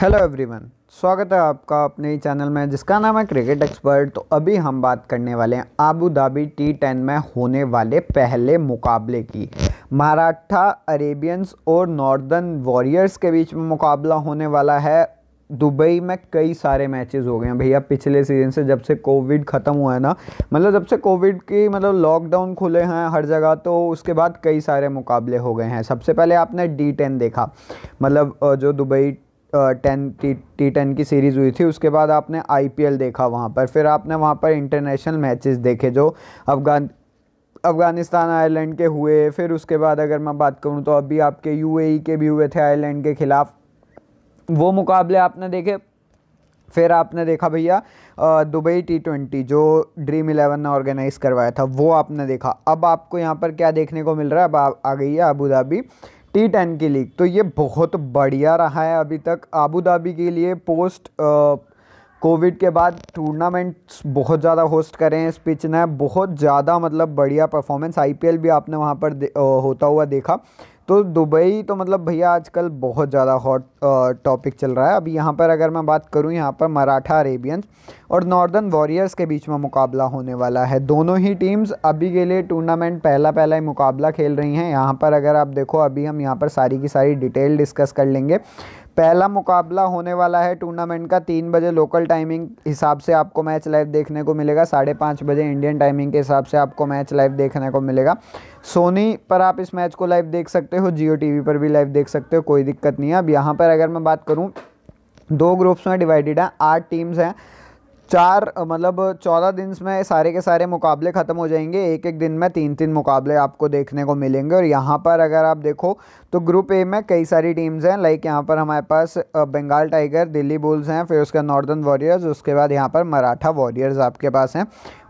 hello everyone स्वागत है आपका अपने ही चैनल में जिसका नाम है क्रिकेट एक्सपर्ट तो अभी हम बात करने वाले हैं आबू धाबी टी टेन में होने वाले पहले मुकाबले की महाराठा अरेबियंस और नॉर्दर्न वॉरियर्स के बीच में मुकाबला होने वाला है दुबई में कई सारे मैचेस हो गए हैं भैया पिछले सीज़न से जब से कोविड ख़त्म हुआ है ना मतलब जब से कोविड की मतलब लॉकडाउन खुले हैं हर जगह तो उसके बाद कई सारे मुकाबले हो गए हैं सबसे पहले आपने डी टेन देखा मतलब जो Dubai ten T T ten की सीरीज़ हुई थी उसके बाद आपने आईपीएल देखा वहाँ पर फिर आपने वहाँ पर इंटरनेशनल मैचेस देखे जो अफगान अफ़गानिस्तान आयरलैंड के हुए फिर उसके बाद अगर मैं बात करूँ तो अभी आपके यूएई के भी हुए थे आयरलैंड के ख़िलाफ़ वो मुकाबले आपने देखे फिर आपने देखा भैया दुबई टी ट्वेंटी जो ड्रीम इलेवन ने ऑर्गेनाइज़ करवाया था वो आपने देखा अब आपको यहाँ पर क्या देखने को मिल रहा है अब आ, आ गई है अबू धाबी टी टेन की लीग तो ये बहुत बढ़िया रहा है अभी तक आबू धाबी के लिए पोस्ट कोविड के बाद टूर्नामेंट्स बहुत ज़्यादा होस्ट करें इस पिच ने बहुत ज़्यादा मतलब बढ़िया परफॉर्मेंस आईपीएल भी आपने वहाँ पर होता हुआ देखा तो दुबई तो मतलब भैया आजकल बहुत ज़्यादा हॉट टॉपिक चल रहा है अभी यहाँ पर अगर मैं बात करूँ यहाँ पर मराठा अरेबियंस और नॉर्दर्न वॉरियर्स के बीच में मुकाबला होने वाला है दोनों ही टीम्स अभी के लिए टूर्नामेंट पहला पहला ही मुकाबला खेल रही हैं यहाँ पर अगर आप देखो अभी हम यहाँ पर सारी की सारी डिटेल डिस्कस कर लेंगे पहला मुकाबला होने वाला है टूर्नामेंट का तीन बजे लोकल टाइमिंग हिसाब से आपको मैच लाइव देखने को मिलेगा साढ़े पाँच बजे इंडियन टाइमिंग के हिसाब से आपको मैच लाइव देखने को मिलेगा सोनी पर आप इस मैच को लाइव देख सकते हो जियो टी पर भी लाइव देख सकते हो कोई दिक्कत नहीं है अब यहाँ पर अगर मैं बात करूँ दो ग्रुप्स में डिवाइडेड हैं आठ टीम्स हैं चार मतलब चौदह दिन में सारे के सारे मुकाबले ख़त्म हो जाएंगे एक एक दिन में तीन तीन मुकाबले आपको देखने को मिलेंगे और यहाँ पर अगर आप देखो तो ग्रुप ए में कई सारी टीम्स हैं लाइक यहाँ पर हमारे पास बंगाल टाइगर दिल्ली बुल्स हैं फिर उसके नॉर्दर्न वॉरियर्स उसके बाद यहाँ पर मराठा वॉरियर्स आपके पास हैं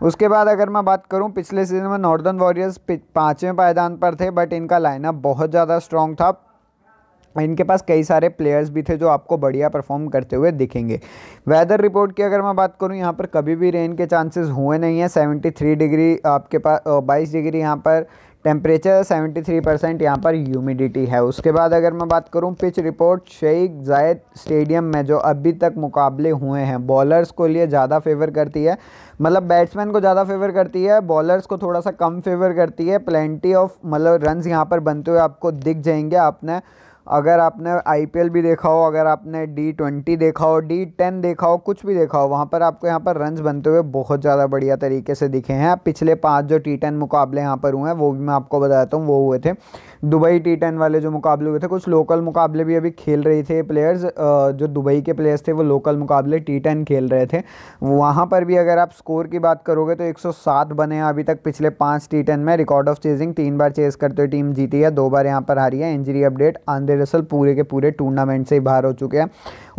उसके बाद अगर मैं बात करूँ पिछले सीज़न में नॉर्दर्न वॉरियर्स पाँचवें पायदान पर थे बट इनका लाइनअप बहुत ज़्यादा स्ट्रॉन्ग था इनके पास कई सारे प्लेयर्स भी थे जो आपको बढ़िया परफॉर्म करते हुए दिखेंगे वेदर रिपोर्ट की अगर मैं बात करूं यहाँ पर कभी भी रेन के चांसेस हुए नहीं हैं 73 डिग्री आपके पास 22 डिग्री यहाँ पर टेम्परेचर 73 परसेंट यहाँ पर ह्यूमिडिटी है उसके बाद अगर मैं बात करूँ पिच रिपोर्ट शेख जायद स्टेडियम में जो अभी तक मुकाबले हुए हैं बॉलर्स को लिए ज़्यादा फेवर करती है मतलब बैट्समैन को ज़्यादा फेवर करती है बॉलर्स को थोड़ा सा कम फेवर करती है प्लेंटी ऑफ मतलब रनस यहाँ पर बनते हुए आपको दिख जाएंगे आपने अगर आपने आईपीएल भी देखा हो अगर आपने डी ट्वेंटी देखा हो डी टेन देखा हो कुछ भी देखा हो वहाँ पर आपको यहाँ पर रन्स बनते हुए बहुत ज़्यादा बढ़िया तरीके से दिखे हैं पिछले पाँच जो टी टेन मुकाबले यहाँ पर हुए हैं वो भी मैं आपको बताता हूँ वो हुए थे दुबई टी टेन वाले जो मुकाबले हुए थे कुछ लोकल मुकाबले भी अभी खेल रहे थे प्लेयर्स जो दुबई के प्लेयर्स थे वो लोकल मुकाबले टी टेन खेल रहे थे वहाँ पर भी अगर आप स्कोर की बात करोगे तो एक सौ सात बने हैं अभी तक पिछले पाँच टी टेन में रिकॉर्ड ऑफ चेजिंग तीन बार चेज करते हुए टीम जीती है दो बार यहाँ पर हारी है इंजरी अपडेट आंध्र दरअसल पूरे के पूरे टूर्नामेंट से ही बाहर हो चुके हैं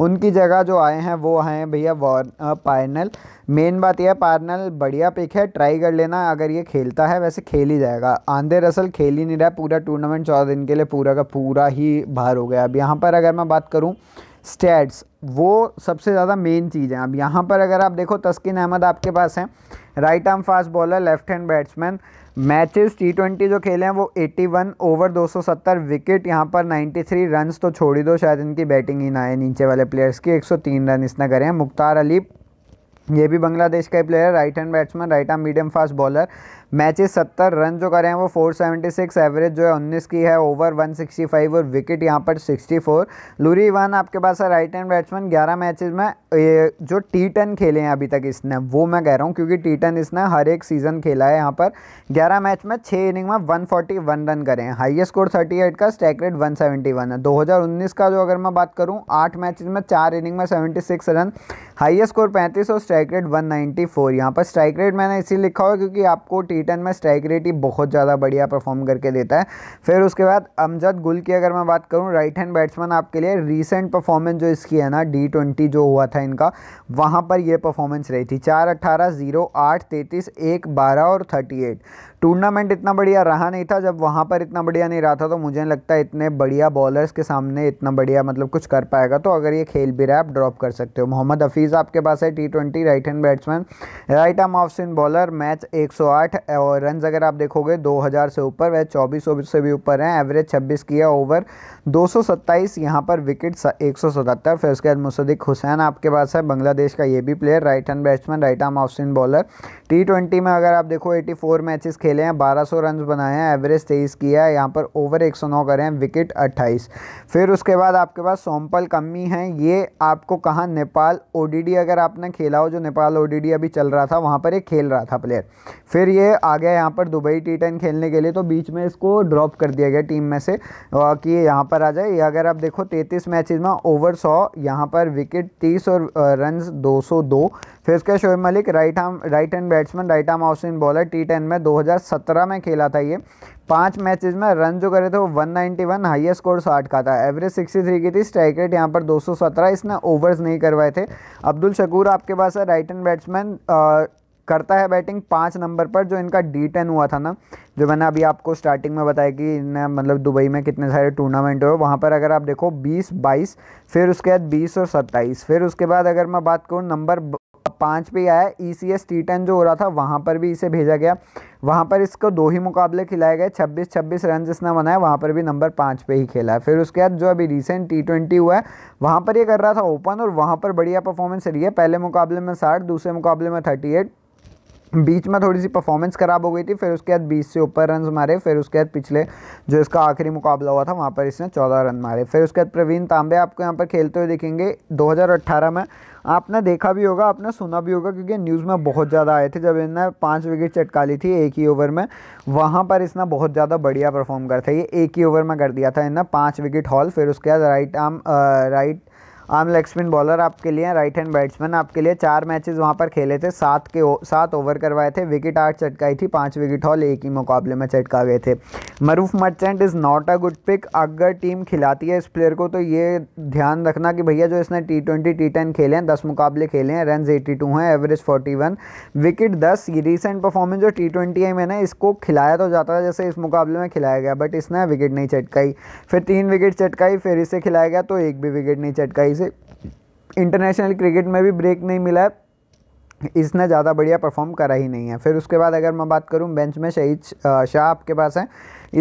उनकी जगह जो आए हैं वो हैं भैया वॉर्न पायनल मेन बात यह पार्नल बढ़िया पिक है ट्राई कर लेना अगर ये खेलता है वैसे खेल ही जाएगा आंधे रसल खेल ही नहीं रहा पूरा टूर्नामेंट चौदह दिन के लिए पूरा का पूरा ही बाहर हो गया अब यहाँ पर अगर मैं बात करूँ स्टैट्स वो सबसे ज़्यादा मेन चीज़ है अब यहाँ पर अगर आप देखो तस्किन अहमद आपके पास हैं right arm fast bowler left hand batsman matches T twenty जो खेले हैं वो 81 ओवर 270 विकेट यहाँ पर 93 रन तो छोड़ ही दो शायद इनकी बैटिंग ही ना आए नीचे वाले प्लेयर्स की 103 रन इसने करे हैं मुख्तार अली ये भी बांग्लादेश का ही player right hand batsman right arm medium fast bowler matches सत्तर रन जो करें हैं वो 476 एवरेज जो है 19 की है ओवर 165 और विकेट यहाँ पर 64 लूरी इवान आपके पास है राइट हैंड बैट्समैन 11 मैचेस में ये जो टी टेन खेले हैं अभी तक इसने वो मैं कह रहा हूँ क्योंकि टी टेन इसने हर एक सीज़न खेला है यहाँ पर 11 मैच में 6 इनिंग में 141 रन करें हैं हाइएस्ट स्कोर एट का स्ट्राइक रेट वन है उन्नीस का जो अगर मैं बात करूँ आठ मैच में चार इनिंग में सिक्स रन हाइएस्ट स्कोर पैंतीस और स्ट्राइक रेट फोर यहाँ पर स्ट्राइक रेट मैंने इसी लिखा हुआ क्योंकि आपको टी ईटन में स्ट्राइक रेट ही बहुत ज़्यादा बढ़िया परफॉर्म करके देता है फिर उसके बाद अमजद गुल की अगर मैं बात करूँ राइट हैंड बैट्समैन आपके लिए रिसेंट परफॉर्मेंस जो इसकी है ना डी ट्वेंटी जो हुआ था इनका वहाँ पर यह परफॉर्मेंस रही थी चार अट्ठारह जीरो आठ तैंतीस एक बारह और थर्टी एट टूर्नामेंट इतना बढ़िया रहा नहीं था जब वहाँ पर इतना बढ़िया नहीं रहा था तो मुझे लगता है इतने बढ़िया बॉलर्स के सामने इतना बढ़िया मतलब कुछ कर पाएगा तो अगर ये खेल भी रहा है आप ड्रॉप कर सकते हो मोहम्मद हफीज़ आपके पास है T twenty right hand batsman right arm off spin bowler match 108 और रन अगर आप देखोगे 2000 से ऊपर वह चौबीस ओवर से भी ऊपर हैं एवरेज छब्बीस किया ओवर दो सौ यहाँ पर विकेट एक सौ सतहत्तर फिर उसके बाद मुसदिक हुसैन आपके पास है बांग्लादेश का ये भी player right hand batsman right arm off spin bowler T twenty में अगर आप देखो 84 मैचेस खेले हैं 1200 रन बनाए हैं एवरेज तेईस किया है यहाँ पर ओवर 109 करे हैं विकेट 28 फिर उसके बाद आपके पास सोमपल कमी हैं ये आपको कहाँ नेपाल ओडीडी अगर आपने खेला हो जो नेपाल ओडीडी अभी चल रहा था वहाँ पर ये खेल रहा था प्लेयर फिर ये आ गया यहाँ पर दुबई टी टेन खेलने के लिए तो बीच में इसको ड्रॉप कर दिया गया टीम में से कि ये यहाँ पर आ जाए ये अगर आप देखो तैंतीस मैच में ओवर सौ यहाँ पर विकेट तीस और रन दो फिर उसके Shoaib Malik right arm right hand batsman right arm off spin bowler T ten में 2017 में खेला था ये पांच मैचेस में रन जो करे थे वो 191 नाइन्टी वन हाईएस्ट स्कोर साठ का था एवरेज 63 की थी स्ट्राइक रेट यहाँ पर 217 इसने ओवर्स नहीं करवाए थे अब्दुल शकूर आपके पास है राइट एंड बैट्समैन करता है बैटिंग पाँच नंबर पर जो इनका डी टेन हुआ था ना जो मैंने अभी आपको स्टार्टिंग में बताया कि इन्हें मतलब दुबई में कितने सारे टूर्नामेंट हुए वहाँ पर अगर आप देखो बीस बाईस फिर उसके बाद बीस और सत्ताईस फिर उसके बाद अगर मैं बात करूँ नंबर पाँच पे आया E C S T ten जो हो रहा था वहाँ पर भी इसे भेजा गया वहाँ पर इसको दो ही मुकाबले खिलाए गए छब्बीस छब्बीस रन जिसने बनाया वहाँ पर भी नंबर पाँच पे ही खेला है फिर उसके बाद जो अभी रिसेंट टी ट्वेंटी हुआ है वहाँ पर ये कर रहा था ओपन और वहाँ पर बढ़िया परफॉर्मेंस रही है पहले मुकाबले में साठ दूसरे मुकाबले में थर्टी एट बीच में थोड़ी सी परफॉर्मेंस ख़राब हो गई थी फिर उसके बाद बीस से ऊपर रन मारे फिर उसके बाद पिछले जो इसका आखिरी मुकाबला हुआ था वहाँ पर इसने चौदह रन मारे फिर उसके बाद प्रवीण तांबे आपको यहाँ पर खेलते हुए दिखेंगे 2018 में आपने देखा भी होगा आपने सुना भी होगा क्योंकि न्यूज़ में बहुत ज़्यादा आए थे जब इन्हें पाँच विकेट चटका ली थी एक ही ओवर में वहाँ पर इसने बहुत ज़्यादा बढ़िया परफॉर्म कर था ये एक ही ओवर में कर दिया था इन्हें पाँच विकेट हॉल फिर उसके बाद right arm right arm leg spin bowler आपके लिए राइट हैंड बैट्समैन आपके लिए चार मैचेस वहाँ पर खेले थे सात के सात ओवर करवाए थे विकेट आठ चटकाई थी पाँच विकेट हॉल एक ही मुकाबले में चटका गए थे Maroof merchant is not a good pick अगर टीम खिलाती है इस प्लेयर को तो ये ध्यान रखना कि भैया जो इसने टी ट्वेंटी टी टेन खेले हैं दस मुकाबले खेले हैं रन एटी टू हैं एवरेज फोर्टी वन विकेट दस ये रिसेंट परफॉर्मेंस जो टी ट्वेंटी है मैंने इसको खिलाया तो जाता था जैसे इस मुकाबले में खिलाया गया बट इसने विकेट नहीं चटकाई फिर तीन विकेट चटकाई फिर इसे खिलाया गया तो एक भी विकेट नहीं चटकाई जैसे इंटरनेशनल क्रिकेट में भी ब्रेक नहीं मिला है इसने ज़्यादा बढ़िया परफॉर्म करा ही नहीं है फिर उसके बाद अगर मैं बात करूँ बेंच में शहीद शाह आपके पास है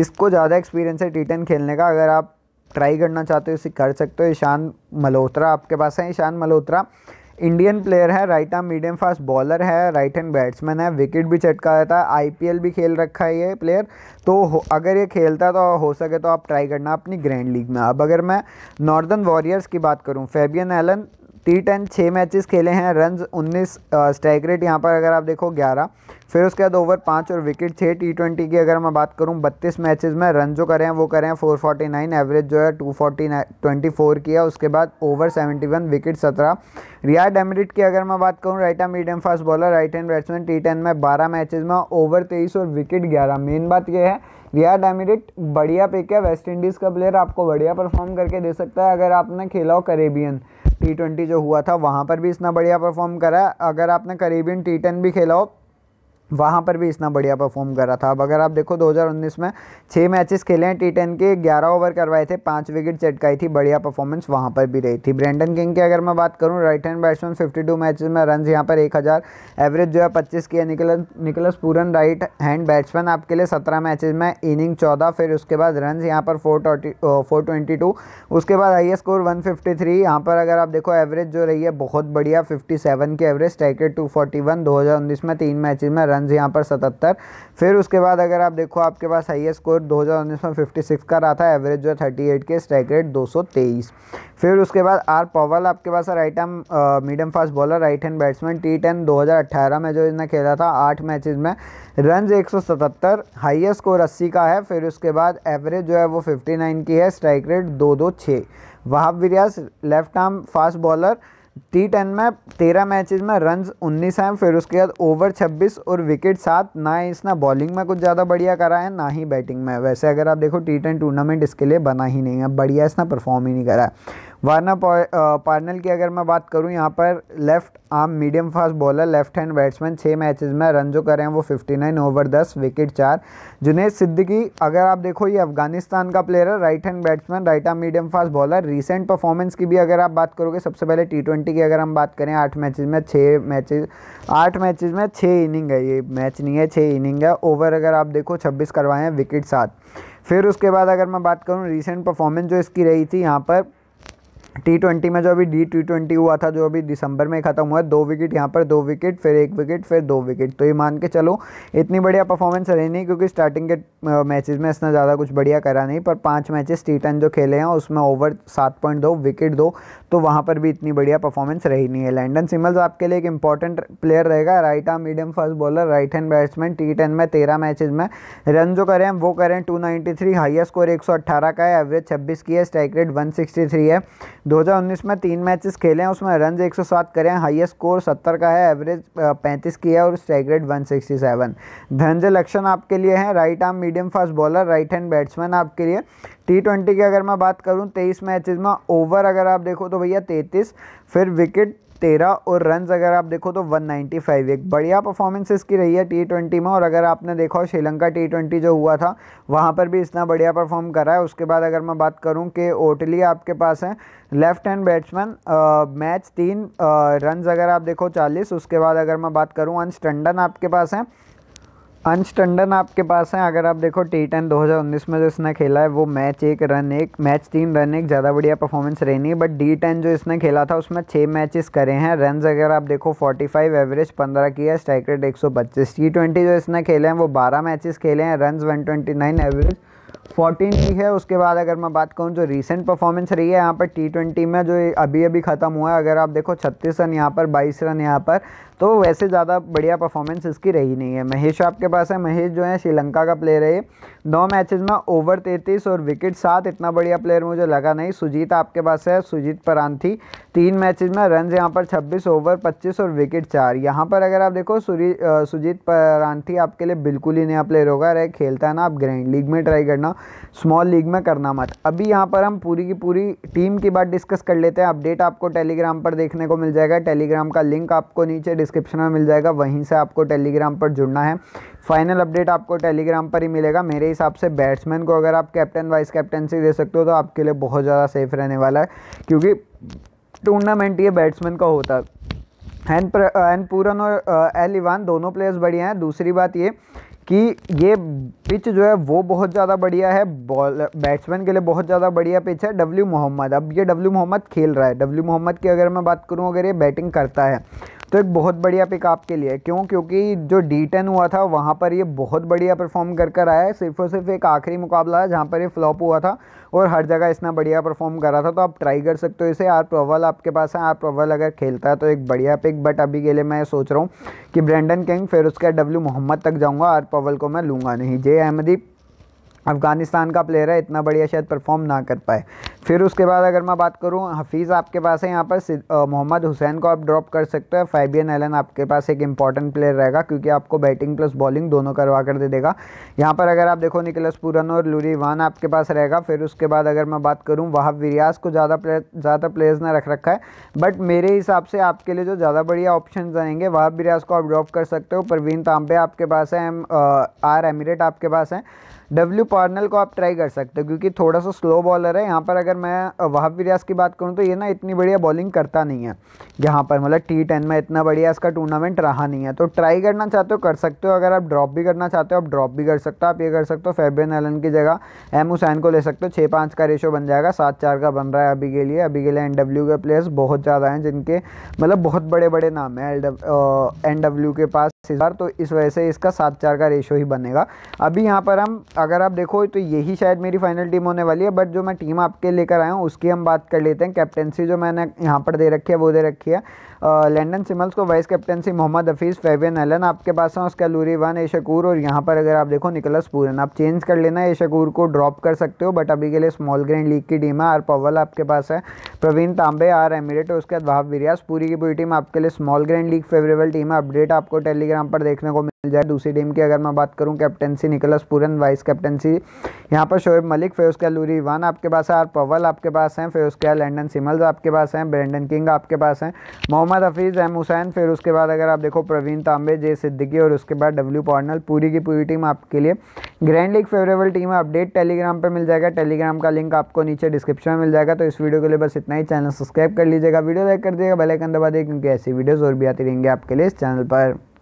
इसको ज़्यादा एक्सपीरियंस है टी खेलने का अगर आप ट्राई करना चाहते हो इसे कर सकते हो ईशान मल्होत्रा आपके पास है ईशान मल्होत्रा इंडियन प्लेयर है right arm medium fast bowler है राइट हैंड बैट्समैन है विकेट भी चटका रहता है आईपीएल भी खेल रखा है ये प्लेयर तो अगर ये खेलता तो हो सके तो आप ट्राई करना अपनी ग्रैंड लीग में अब अगर मैं नॉर्दर्न वॉरियर्स की बात करूँ फेबियन एलन टी टेन छः मैचेस खेले हैं रन 19 स्ट्राइक रेट यहाँ पर अगर आप देखो 11 फिर उसके बाद ओवर पाँच और विकेट छः टी ट्वेंटी की अगर मैं बात करूँ बत्तीस मैचेस में रन जो करें हैं वो करें हैं फोर फोर्टी नाइन एवरेज जो है टू फोर्टी ट्वेंटी फोर की है उसके बाद ओवर सेवेंटी वन विकेट सत्रह रियाड एमरिट की अगर मैं बात करूँ right medium fast bowler right hand batsman T ten में बारह मैचेज में ओवर तेईस और विकेट ग्यारह मेन बात यह है रियाड एमिरेट बढ़िया पिक है वेस्ट इंडीज़ का प्लेयर आपको बढ़िया परफॉर्म करके दे सकता है अगर आपने खेला हो करेबियन टी ट्वेंटी जो हुआ था वहाँ पर भी इतना बढ़िया परफॉर्म करा अगर आपने करीबियन टी टेन भी खेला हो वहाँ पर भी इतना बढ़िया परफॉर्म कर रहा था अब अगर आप देखो 2019 में छः मैचेस खेले हैं टी टेन के ग्यारह ओवर करवाए थे पाँच विकेट चटकाई थी बढ़िया परफॉर्मेंस वहाँ पर भी रही थी ब्रेंडन किंग की अगर मैं बात करूँ राइट हैंड बैट्समैन 52 मैचेस में रन यहाँ पर 1000 एवरेज जो है पच्चीस की है Nicholas Nicholas Pooran right hand batsman आपके लिए सत्रह मैचेज में इनिंग चौदह फिर उसके बाद रन यहाँ पर फोर ट्वेंटी उसके बाद हाई स्कोर वन फिफ्टी यहाँ पर अगर आप देखो एवरेज जो रही है बहुत बढ़िया फिफ्टी की एवरेज टैकेट टू फोर्टी में तीन मैचेज में रन रन यहाँ पर सतहत्तर फिर उसके बाद अगर आप देखो आपके पास हाई स्कोर दो में फिफ्टी का रहा था एवरेज जो है थर्टी के स्ट्राइक रेट दो फिर उसके बाद आर पवल आपके पास right arm medium fast bowler right hand batsman T ten में जो इसने खेला था आठ मैचेज में रन 177 हाइएस्ट स्कोर अस्सी का है फिर उसके बाद एवरेज जो है वो 59 की है स्ट्राइक रेट दो दो छः Wahab Riaz left arm fast bowler T ten में तेरह मैचेस में रन उन्नीस आए फिर उसके बाद ओवर छब्बीस और विकेट सात ना इसने बॉलिंग में कुछ ज़्यादा बढ़िया करा है ना ही बैटिंग में वैसे अगर आप देखो टी टेन टूर्नामेंट इसके लिए बना ही नहीं है बढ़िया इसने परफॉर्म ही नहीं करा है वार्ना पार्नल की अगर मैं बात करूं यहाँ पर left arm medium fast bowler left hand batsman छः मैचेस में रन जो करें हैं वो 59 ओवर 10 विकेट चार जुनेद सिद्दीकी अगर आप देखो ये अफगानिस्तान का प्लेयर है right hand batsman right arm medium fast bowler recent performance की भी अगर आप बात करोगे सबसे पहले टी की अगर हम बात करें आठ मैचेज में छः मैचेज आठ मैच में छः इनिंग है ये मैच नहीं है छः इनिंग है ओवर अगर आप देखो छब्बीस करवाए हैं विकेट सात फिर उसके बाद अगर मैं बात करूँ रीसेंट परफॉर्मेंस जो इसकी रही थी यहाँ पर टी ट्वेंटी में जो अभी डी टी ट्वेंटी हुआ था जो अभी दिसंबर में ख़त्म हुआ है दो विकेट यहाँ पर दो विकेट फिर एक विकेट फिर दो विकेट तो ये मान के चलो इतनी बढ़िया परफॉर्मेंस रही नहीं क्योंकि स्टार्टिंग के मैचेस में इसने ज़्यादा कुछ बढ़िया करा नहीं पर पांच मैचेस टी टेन जो खेले हैं उसमें ओवर सात पॉइंट दो विकेट दो तो वहाँ पर भी इतनी बढ़िया परफॉर्मेंस रही नहीं है लैंडन सिमल्स आपके लिए एक इंपॉर्टेंट प्लेयर रहेगा right arm medium fast bowler right hand batsman T ten में तेरह मैचेज में रन जो करें वो करें two ninety three highest score एक सौ अट्ठारह का है एवरेज छब्बीस की है strike rate one sixty three है 2019 में तीन मैचेस खेले हैं उसमें रन 107 करें हाइएस्ट स्कोर 70 का है एवरेज 35 की है और सिक्सटी 167 धनजय लक्षण आपके लिए हैं right arm medium fast bowler right hand batsman आपके लिए टी ट्वेंटी की अगर मैं बात करूं 23 मैचेस में ओवर अगर आप देखो तो भैया 33 फिर विकेट तेरह और रन अगर आप देखो तो 195 एक बढ़िया परफॉर्मेंस इसकी रही है टी ट्वेंटी में और अगर आपने देखा हो श्रीलंका टी ट्वेंटी जो हुआ था वहाँ पर भी इतना बढ़िया परफॉर्म करा है उसके बाद अगर मैं बात करूँ कि ओटली आपके पास है लेफ्ट हैंड बैट्समैन मैच तीन रन अगर आप देखो चालीस उसके बाद अगर मैं बात करूँ अंश टंडन आपके पास हैं अंश टंडन आपके पास हैं अगर आप देखो टी टेन दो में जो इसने खेला है वो मैच एक रन एक मैच तीन रन एक ज़्यादा बढ़िया परफॉर्मेंस रही नहीं बट डी टेन जो इसने खेला था उसमें छः मैचेस करे हैं रन अगर आप देखो 45 एवरेज 15 की है स्ट्राइक रेट एक सौ जो इसने खेले हैं वो 12 मैचेस खेले हैं रन वन एवरेज 14 की है उसके बाद अगर मैं बात करूं जो रीसेंट परफॉर्मेंस रही है यहाँ पर टी ट्वेंटी में जो अभी अभी ख़त्म हुआ है अगर आप देखो 36 रन यहाँ पर 22 रन यहाँ पर तो वैसे ज़्यादा बढ़िया परफॉर्मेंस इसकी रही नहीं है महेश आपके पास है महेश जो है श्रीलंका का प्लेयर है नौ मैचेस में ओवर तैंतीस और विकेट सात इतना बढ़िया प्लेयर मुझे लगा नहीं सुजीत आपके पास है सुजीत परांथी तीन मैचेस में रन यहाँ पर छब्बीस ओवर पच्चीस और विकेट चार यहाँ पर अगर आप देखो सुजीत परांथी आपके लिए बिल्कुल ही नया प्लेयर होगा अरे खेलता है ना आप ग्रैंड लीग में ट्राई करना स्मॉल लीग में करना मत अभी यहाँ पर हम पूरी की पूरी टीम की बात डिस्कस कर लेते हैं अपडेट आपको टेलीग्राम पर देखने को मिल जाएगा टेलीग्राम का लिंक आपको नीचे डिस्क्रिप्शन में मिल जाएगा वहीं से आपको टेलीग्राम पर जुड़ना है फाइनल अपडेट आपको टेलीग्राम पर ही मिलेगा मेरे हिसाब से बैट्समैन को अगर आप कैप्टन वाइस कैप्टनसी दे सकते हो तो आपके लिए बहुत ज़्यादा सेफ रहने वाला है क्योंकि टूर्नामेंट ये बैट्समैन का होता है एन पूरन और एल इवान दोनों प्लेयर्स बढ़िया हैं दूसरी बात ये कि ये पिच जो है वो बहुत ज़्यादा बढ़िया है बॉल बैट्समैन के लिए बहुत ज़्यादा बढ़िया पिच है डब्ल्यू मोहम्मद अब ये डब्ल्यू मोहम्मद खेल रहा है डब्ल्यू मोहम्मद की अगर मैं बात करूँ अगर ये बैटिंग करता है तो एक बहुत बढ़िया पिक आपके लिए क्यों क्योंकि जो डी टेन हुआ था वहाँ पर ये बहुत बढ़िया परफॉर्म कर कर आया है सिर्फ और सिर्फ एक आखिरी मुकाबला है जहाँ पर ये फ्लॉप हुआ था और हर जगह इसने बढ़िया परफॉर्म करा था तो आप ट्राई कर सकते हो इसे आर प्रोवल आपके पास है आर प्रोवल अगर खेलता है तो एक बढ़िया पिक बट अभी के लिए मैं सोच रहा हूँ कि ब्रेंडन किंग फिर उसके डब्ल्यू मोहम्मद तक जाऊँगा आर पवल को मैं लूँगा नहीं जे अहमदी अफ़गानिस्तान का प्लेयर है इतना बढ़िया शायद परफॉर्म ना कर पाए फिर उसके बाद अगर मैं बात करूँ हफीज़ आपके पास है यहाँ पर मोहम्मद हुसैन को आप ड्रॉप कर सकते हैं फैबियन एलन आपके पास एक इंपॉर्टेंट प्लेयर रहेगा क्योंकि आपको बैटिंग प्लस बॉलिंग दोनों करवा कर दे देगा यहाँ पर अगर आप देखो निकलस पुरन और लूरी वान आपके पास रहेगा फिर उसके बाद अगर मैं बात करूँ वहाब विरियाज को ज़्यादा प्लेयर ज़्यादा प्लेयर्स ने रख रखा है बट मेरे हिसाब से आपके लिए जो ज़्यादा बढ़िया ऑप्शन रहेंगे वहाब विरियाज को आप ड्रॉप कर सकते हो प्रवीण तांबे आपके पास है आर एमिरेट आपके पास है डब्ल्यू पार्नल को आप ट्राई कर सकते हो क्योंकि थोड़ा सा स्लो बॉलर है यहाँ पर अगर मैं वहाब रियाज की बात करूँ तो ये ना इतनी बढ़िया बॉलिंग करता नहीं है यहाँ पर मतलब टी टेन में इतना बढ़िया इसका टूर्नामेंट रहा नहीं है तो ट्राई करना चाहते हो कर सकते हो अगर आप ड्रॉप भी करना चाहते हो आप ड्रॉप भी कर सकते हो आप ये कर सकते हो फेबियन एलन की जगह एम हुसैन को ले सकते हो छः पाँच का रेशो बन जाएगा सात चार का बन रहा है अभी के लिए अभी के लिए एन डब्ल्यू के प्लेयर्स बहुत ज़्यादा हैं जिनके मतलब बहुत बड़े बड़े नाम हैं एल एन डब्ल्यू के पास बार तो इस वजह से इसका सात चार का रेशो ही बनेगा अभी यहाँ पर हम अगर आप देखो तो यही शायद मेरी फाइनल टीम होने वाली है बट जो मैं टीम आपके लेकर आया हूँ उसकी हम बात कर लेते हैं कैप्टनसी जो मैंने यहाँ पर दे रखी है वो दे रखी है लंडन सिमल्स को vice captaincy Mohammad Hafeez Fabian Allen आपके पास हैं उसका लूरी वन एशकूर और यहाँ पर अगर आप देखो निकलस पूरन आप चेंज कर लेना एशकूर को ड्रॉप कर सकते हो बट अभी के लिए स्मॉल ग्रैंड लीग की टीम है आर पवल आपके पास है प्रवीण तांबे आर एमिरेट उसके बाद वहाब विरियास पूरी की पूरी टीम आपके लिए small grand league favourable team है अपडेट आपको टेलीग्राम पर देखने को मिल जाए दूसरी टीम की अगर मैं बात करूँ captaincy Nicholas Pooran vice captaincy यहाँ पर शोएब मलिक फिर उसके लूरी वन आपके पास है आर पवल आपके पास हैं फिर उसके लंडन सिमल्स आपके पास हैं ब्रेंडन किंग आपके पास हैं मोहम्मद मोहम्मद हफीज़ एम हुसैन फिर उसके बाद अगर आप देखो प्रवीण तांबे जे सिद्दीकी और उसके बाद डब्ल्यू पॉर्नल पूरी की पूरी टीम आपके लिए ग्रैंड लीग फेवरेबल टीम है अपडेट टेलीग्राम पर मिल जाएगा टेलीग्राम का लिंक आपको नीचे डिस्क्रिप्शन में मिल जाएगा तो इस वीडियो के लिए बस इतना ही चैनल सब्सक्राइब कर लीजिएगा वीडियो लाइक कर दिएगा बेलाइकन दबा दिए क्योंकि ऐसी वीडियोज़ और भी आती रहेंगे आपके लिए इस चैनल पर